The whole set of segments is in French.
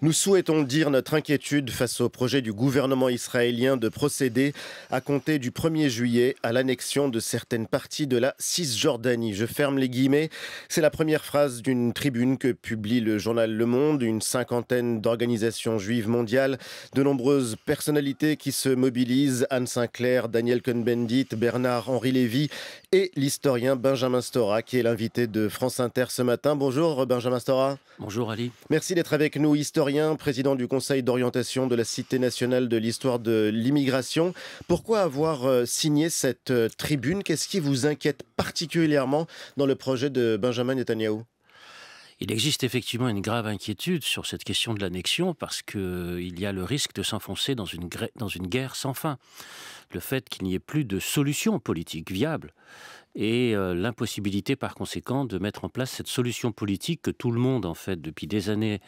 Nous souhaitons dire notre inquiétude face au projet du gouvernement israélien de procéder à compter du 1er juillet à l'annexion de certaines parties de la Cisjordanie. Je ferme les guillemets. C'est la première phrase d'une tribune que publie le journal Le Monde, une cinquantaine d'organisations juives mondiales, de nombreuses personnalités qui se mobilisent, Anne Sinclair, Daniel Cohn-Bendit, Bernard Henri Lévy et l'historien Benjamin Stora qui est l'invité de France Inter ce matin. Bonjour Benjamin Stora. Bonjour Ali. Merci d'être avec nous, historien président du Conseil d'orientation de la Cité nationale de l'histoire de l'immigration. Pourquoi avoir euh, signé cette euh, tribune Qu'est-ce qui vous inquiète particulièrement dans le projet de Benjamin Netanyahu il existe effectivement une grave inquiétude sur cette question de l'annexion parce qu'il euh, y a le risque de s'enfoncer dans une guerre sans fin. Le fait qu'il n'y ait plus de solution politique viable et euh, l'impossibilité par conséquent de mettre en place cette solution politique que tout le monde, en fait, depuis des années,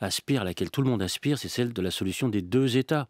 aspire, à laquelle tout le monde aspire, c'est celle de la solution des deux États.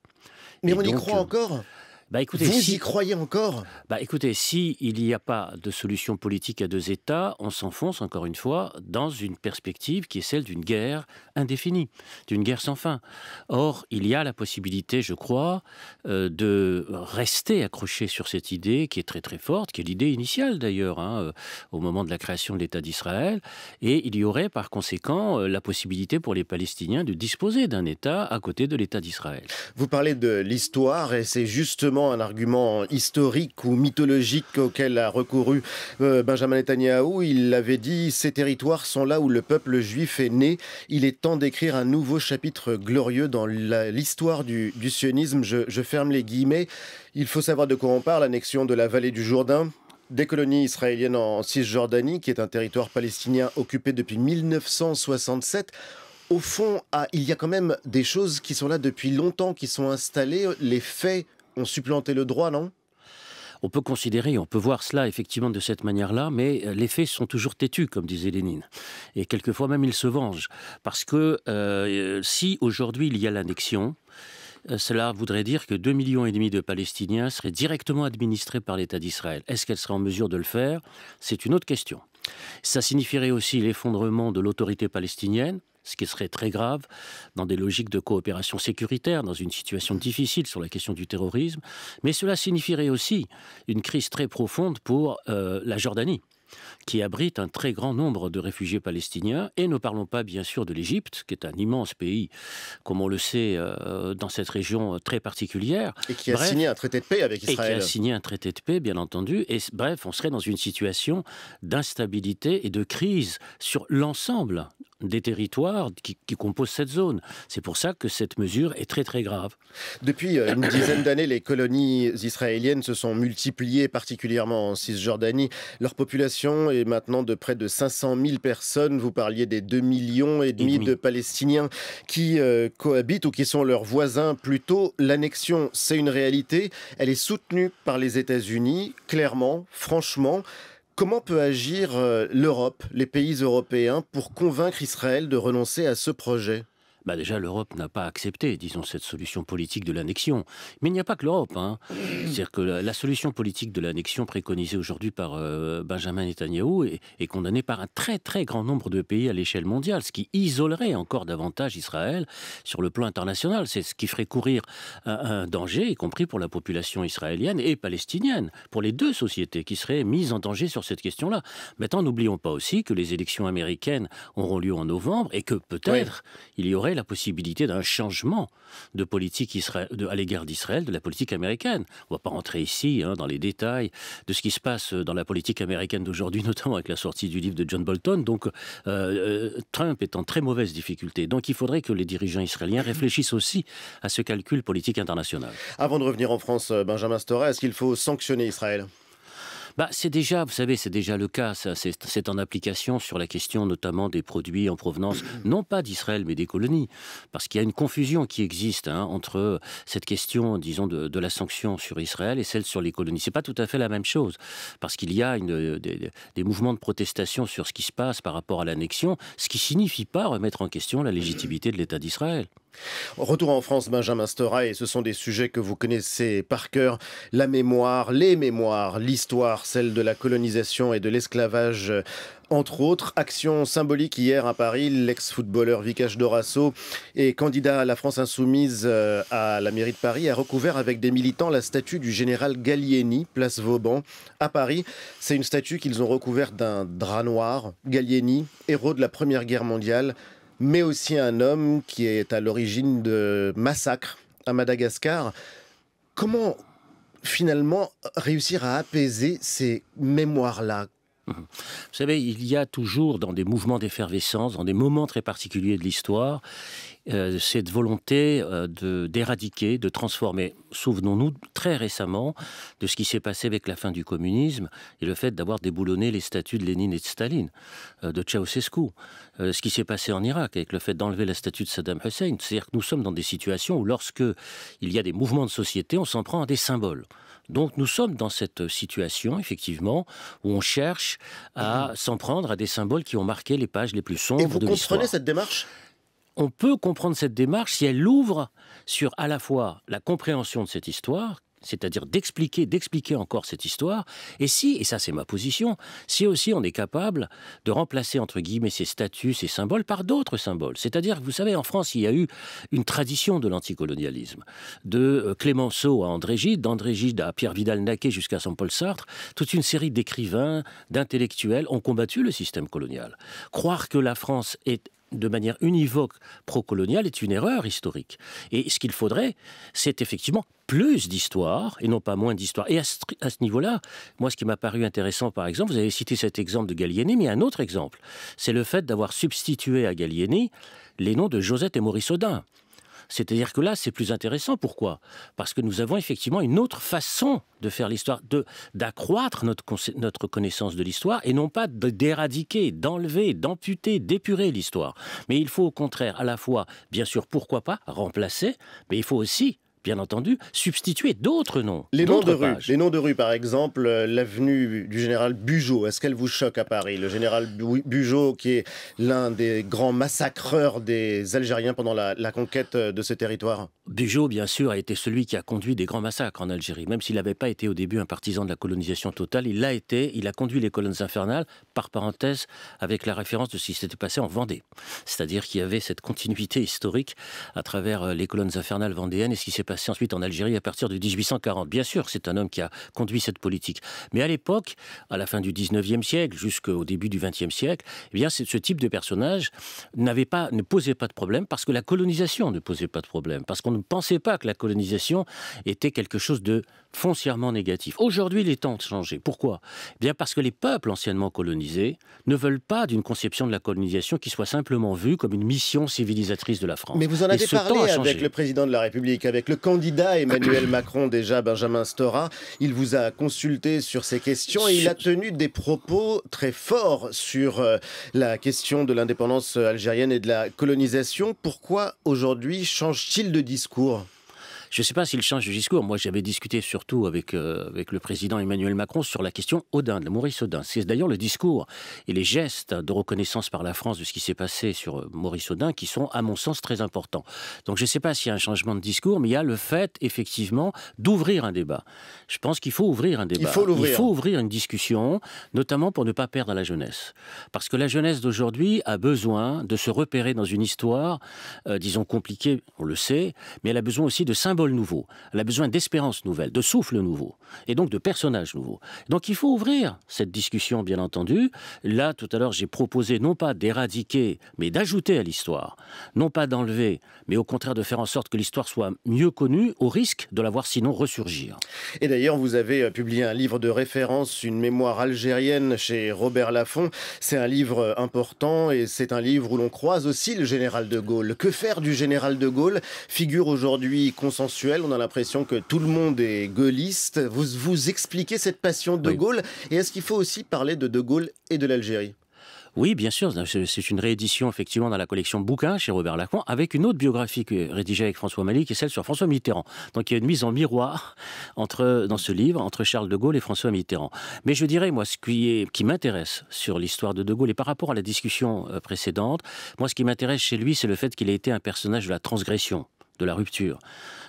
Mais on y croit euh, encore bah, écoutez, Vous y croyez encore bah, Écoutez, s'il il n'y a pas de solution politique à deux États, on s'enfonce, encore une fois, dans une perspective qui est celle d'une guerre indéfinie, d'une guerre sans fin. Or, il y a la possibilité, je crois, euh, de rester accroché sur cette idée qui est très très forte, qui est l'idée initiale d'ailleurs, hein, euh, au moment de la création de l'État d'Israël. Et il y aurait par conséquent euh, la possibilité pour les Palestiniens de disposer d'un État à côté de l'État d'Israël. Vous parlez de l'histoire et c'est justement un argument historique ou mythologique auquel a recouru euh, Benjamin Netanyahu. Il l'avait dit, ces territoires sont là où le peuple juif est né. Il est temps d'écrire un nouveau chapitre glorieux dans l'histoire du, sionisme. Je, ferme les guillemets. Il faut savoir de quoi on parle, L'annexion de la vallée du Jourdain, des colonies israéliennes en Cisjordanie, qui est un territoire palestinien occupé depuis 1967. Au fond, ah, il y a quand même des choses qui sont là depuis longtemps, qui sont installées. Les faits on supplantait le droit, non on peut considérer, on peut voir cela effectivement de cette manière-là, mais euh, les faits sont toujours têtus, comme disait Lénine. Et quelquefois même ils se vengent. Parce que euh, si aujourd'hui il y a l'annexion, euh, cela voudrait dire que 2,5 millions et demi de Palestiniens seraient directement administrés par l'État d'Israël. Est-ce qu'elle serait en mesure de le faire C'est une autre question. Ça signifierait aussi l'effondrement de l'autorité palestinienne, ce qui serait très grave dans des logiques de coopération sécuritaire, dans une situation difficile sur la question du terrorisme. Mais cela signifierait aussi une crise très profonde pour euh, la Jordanie qui abrite un très grand nombre de réfugiés palestiniens. Et ne parlons pas, bien sûr, de l'Égypte, qui est un immense pays, comme on le sait, euh, dans cette région euh, très particulière. Et qui a signé un traité de paix avec Israël. Et qui a signé un traité de paix, bien entendu. Et bref, on serait dans une situation d'instabilité et de crise sur l'ensemble des territoires qui, composent cette zone. C'est pour ça que cette mesure est très très grave. Depuis euh, une dizaine d'années, les colonies israéliennes se sont multipliées, particulièrement en Cisjordanie. Leur population est maintenant de près de 500 000 personnes. Vous parliez des 2 millions et demi, de Palestiniens qui euh, cohabitent ou qui sont leurs voisins plutôt. L'annexion, c'est une réalité. Elle est soutenue par les États-Unis, clairement, franchement. Comment peut agir euh, l'Europe, les pays européens, pour convaincre Israël de renoncer à ce projet bah, déjà l'Europe n'a pas accepté, disons, cette solution politique de l'annexion. Mais il n'y a pas que l'Europe. Hein. C'est-à-dire que la, solution politique de l'annexion préconisée aujourd'hui par euh, Benjamin Netanyahu est, condamnée par un très très grand nombre de pays à l'échelle mondiale, ce qui isolerait encore davantage Israël sur le plan international. C'est ce qui ferait courir un, danger, y compris pour la population israélienne et palestinienne, pour les deux sociétés qui seraient mises en danger sur cette question-là. Maintenant, n'oublions pas aussi que les élections américaines auront lieu en novembre et que peut-être il y aurait la possibilité d'un changement de politique à l'égard d'Israël, de la politique américaine. On ne va pas rentrer ici hein, dans les détails de ce qui se passe dans la politique américaine d'aujourd'hui, notamment avec la sortie du livre de John Bolton. Donc, euh, euh, Trump est en très mauvaise difficulté. Donc, il faudrait que les dirigeants israéliens réfléchissent aussi à ce calcul politique international. Avant de revenir en France, euh, Benjamin Stora, est-ce qu'il faut sanctionner Israël bah, c'est déjà, vous savez, c'est déjà le cas. C'est en application sur la question notamment des produits en provenance, non pas d'Israël, mais des colonies. Parce qu'il y a une confusion qui existe hein, entre cette question, disons, de, la sanction sur Israël et celle sur les colonies. C'est pas tout à fait la même chose. Parce qu'il y a euh, des, des mouvements de protestation sur ce qui se passe par rapport à l'annexion, ce qui signifie pas remettre en question la légitimité de l'État d'Israël. Retour en France, Benjamin Stora, et ce sont des sujets que vous connaissez par cœur. La mémoire, les mémoires, l'histoire, celle de la colonisation et de l'esclavage entre autres. Action symbolique hier à Paris, l'ex-footballeur Vicage Dorasso et candidat à la France Insoumise euh, à la mairie de Paris a recouvert avec des militants la statue du général Gallieni, place Vauban, à Paris. C'est une statue qu'ils ont recouverte d'un drap noir. Gallieni, héros de la Première Guerre mondiale, mais aussi un homme qui est à l'origine de massacres à Madagascar. Comment finalement réussir à apaiser ces mémoires-là vous savez, il y a toujours dans des mouvements d'effervescence, dans des moments très particuliers de l'histoire, euh, cette volonté euh, d'éradiquer, de transformer. Souvenons-nous très récemment de ce qui s'est passé avec la fin du communisme et le fait d'avoir déboulonné les statues de Lénine et de Staline, euh, de Ceausescu. ce qui s'est passé en Irak avec le fait d'enlever la statue de Saddam Hussein. C'est-à-dire que nous sommes dans des situations où lorsque il y a des mouvements de société, on s'en prend à des symboles. Donc nous sommes dans cette situation, effectivement, où on cherche à s'en prendre à des symboles qui ont marqué les pages les plus sombres de l'histoire. Vous comprenez cette démarche on peut comprendre cette démarche si elle l'ouvre sur à la fois la compréhension de cette histoire, c'est-à-dire d'expliquer, d'expliquer encore cette histoire, et si, et ça c'est ma position, si aussi on est capable de remplacer entre guillemets ces statuts, ces symboles par d'autres symboles. C'est-à-dire vous savez, en France, il y a eu une tradition de l'anticolonialisme, de euh, Clémenceau à André Gide, d'André Gide à Pierre Vidal-Naquet jusqu'à Saint-Paul Sartre, toute une série d'écrivains, d'intellectuels ont combattu le système colonial. Croire que la France est de manière univoque pro-coloniale est une erreur historique. Et ce qu'il faudrait, c'est effectivement plus d'histoire et non pas moins d'histoire. Et à ce, niveau-là, moi, ce qui m'a paru intéressant, par exemple, vous avez cité cet exemple de Gallieni, mais un autre exemple, c'est le fait d'avoir substitué à Gallieni les noms de Josette et Maurice Audin. C'est-à-dire que là, c'est plus intéressant. Pourquoi Parce que nous avons effectivement une autre façon de faire l'histoire, d'accroître notre, notre connaissance de l'histoire et non pas d'éradiquer, d'enlever, d'amputer, d'épurer l'histoire. Mais il faut au contraire, à la fois, bien sûr, pourquoi pas, remplacer, mais il faut aussi bien entendu, substituer d'autres noms. Les noms de rues, rue, les noms de rue, par exemple, euh, l'avenue du général Bugeaud, est-ce qu'elle vous choque à Paris Le général Bugeaud, qui est l'un des grands massacreurs des Algériens pendant la, conquête euh, de ce territoire Bugeaud, bien sûr, a été celui qui a conduit des grands massacres en Algérie. Même s'il n'avait pas été au début un partisan de la colonisation totale, il l'a été, il a conduit les colonnes infernales, par parenthèse, avec la référence de ce qui s'était passé en Vendée. C'est-à-dire qu'il y avait cette continuité historique à travers euh, les colonnes infernales vendéennes et ce qui s'est passé ensuite en Algérie à partir de 1840. Bien sûr, c'est un homme qui a conduit cette politique. Mais à l'époque, à la fin du 19e siècle jusqu'au début du 20e siècle, eh bien, ce type de personnage n'avait pas, ne posait pas de problème parce que la colonisation ne posait pas de problème, parce qu'on ne pensait pas que la colonisation était quelque chose de foncièrement négatif. Aujourd'hui, les est temps de changer. Pourquoi eh Bien parce que les peuples anciennement colonisés ne veulent pas d'une conception de la colonisation qui soit simplement vue comme une mission civilisatrice de la France. Mais vous en avez parlé avec le président de la République, avec le candidat Emmanuel Macron déjà, Benjamin Stora. Il vous a consulté sur ces questions et il a tenu des propos très forts sur euh, la question de l'indépendance algérienne et de la colonisation. Pourquoi aujourd'hui change-t-il de discours je ne sais pas s'il change de discours. Moi, j'avais discuté surtout avec, euh, avec le président Emmanuel Macron sur la question Odin, de Maurice Audin. C'est d'ailleurs le discours et les gestes de reconnaissance par la France de ce qui s'est passé sur euh, Maurice Audin qui sont, à mon sens, très importants. Donc, je ne sais pas s'il y a un changement de discours, mais il y a le fait, effectivement, d'ouvrir un débat. Je pense qu'il faut ouvrir un débat. Il faut, ouvrir une discussion, notamment pour ne pas perdre la jeunesse. Parce que la jeunesse d'aujourd'hui a besoin de se repérer dans une histoire, euh, disons, compliquée, on le sait, mais elle a besoin aussi de symboles symbole nouveau, elle a besoin d'espérance nouvelle, de souffle nouveau, et donc de personnages nouveaux. Donc il faut ouvrir cette discussion, bien entendu. Là, tout à l'heure, j'ai proposé non pas d'éradiquer, mais d'ajouter à l'histoire, non pas d'enlever, mais au contraire de faire en sorte que l'histoire soit mieux connue, au risque de la voir sinon ressurgir. Et d'ailleurs, vous avez euh, publié un livre de référence, une mémoire algérienne chez Robert Laffont. C'est un livre euh, important et c'est un livre où l'on croise aussi le général de Gaulle. Que faire du général de Gaulle Figure aujourd'hui consensuelle on a l'impression que tout le monde est gaulliste. Vous, vous expliquez cette passion de Gaulle. Et est-ce qu'il faut aussi parler de De Gaulle et de l'Algérie oui, bien sûr, c'est une réédition effectivement dans la collection Bouquin, chez Robert Lacan, avec une autre biographie rédigée avec François Mali, qui est celle sur François Mitterrand. Donc il y a une mise en miroir entre, dans ce livre entre Charles de Gaulle et François Mitterrand. Mais je dirais, moi, ce qui, qui m'intéresse sur l'histoire de de Gaulle, et par rapport à la discussion euh, précédente, moi, ce qui m'intéresse chez lui, c'est le fait qu'il ait été un personnage de la transgression de la rupture.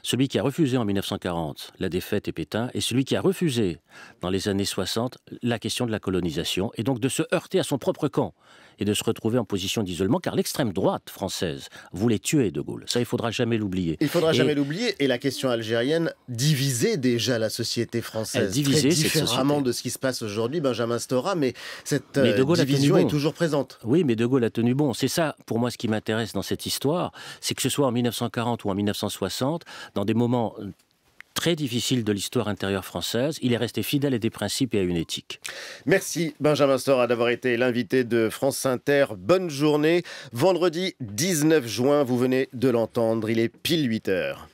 Celui qui a refusé en 1940 la défaite et Pétain et celui qui a refusé dans les années 60 la question de la colonisation et donc de se heurter à son propre camp et de se retrouver en position d'isolement car l'extrême droite française voulait tuer De Gaulle. Ça, il faudra jamais l'oublier. Il faudra jamais l'oublier et la question algérienne divisait déjà la société française. Elle divisait, très différemment de ce qui se passe aujourd'hui, Benjamin Stora, mais cette division est toujours présente. Oui, mais De Gaulle a tenu bon. C'est ça, pour moi, ce qui m'intéresse dans cette histoire, c'est que ce soit en 1940 ou en 1960, dans des moments euh, très difficiles de l'histoire intérieure française. Il est resté fidèle à des principes et à une éthique. Merci Benjamin Stora d'avoir été l'invité de France Inter. Bonne journée. Vendredi 19 juin, vous venez de l'entendre, il est pile 8 heures.